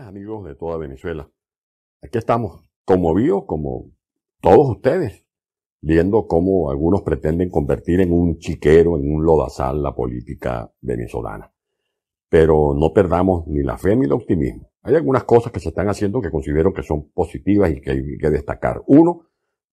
amigos de toda Venezuela, aquí estamos, conmovidos como todos ustedes, viendo cómo algunos pretenden convertir en un chiquero, en un lodazal la política venezolana. Pero no perdamos ni la fe ni el optimismo. Hay algunas cosas que se están haciendo que considero que son positivas y que hay que destacar. Uno,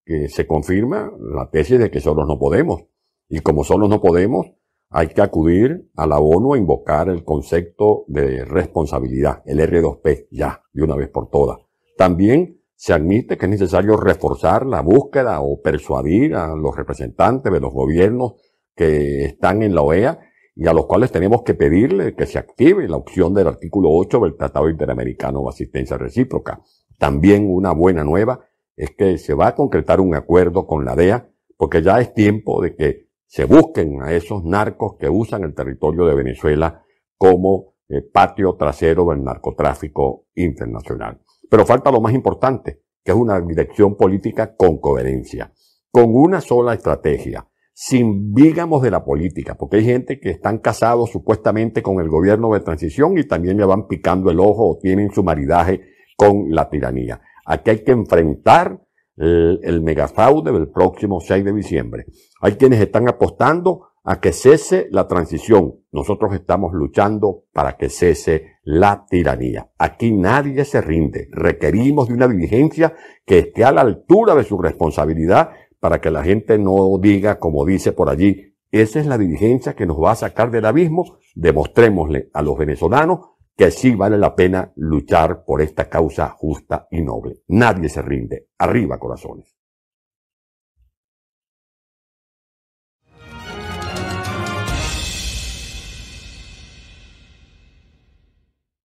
que se confirma la tesis de que solos no podemos. Y como solos no podemos, hay que acudir a la ONU a invocar el concepto de responsabilidad, el R2P, ya, de una vez por todas. También se admite que es necesario reforzar la búsqueda o persuadir a los representantes de los gobiernos que están en la OEA y a los cuales tenemos que pedirle que se active la opción del artículo 8 del Tratado Interamericano de Asistencia Recíproca. También una buena nueva es que se va a concretar un acuerdo con la DEA porque ya es tiempo de que se busquen a esos narcos que usan el territorio de Venezuela como eh, patio trasero del narcotráfico internacional. Pero falta lo más importante, que es una dirección política con coherencia, con una sola estrategia, sin vígamos de la política, porque hay gente que están casados supuestamente con el gobierno de transición y también le van picando el ojo o tienen su maridaje con la tiranía. Aquí hay que enfrentar el, el megafraude del próximo 6 de diciembre. Hay quienes están apostando a que cese la transición. Nosotros estamos luchando para que cese la tiranía. Aquí nadie se rinde. Requerimos de una diligencia que esté a la altura de su responsabilidad para que la gente no diga, como dice por allí, esa es la diligencia que nos va a sacar del abismo. Demostrémosle a los venezolanos que sí vale la pena luchar por esta causa justa y noble. Nadie se rinde. Arriba, corazones.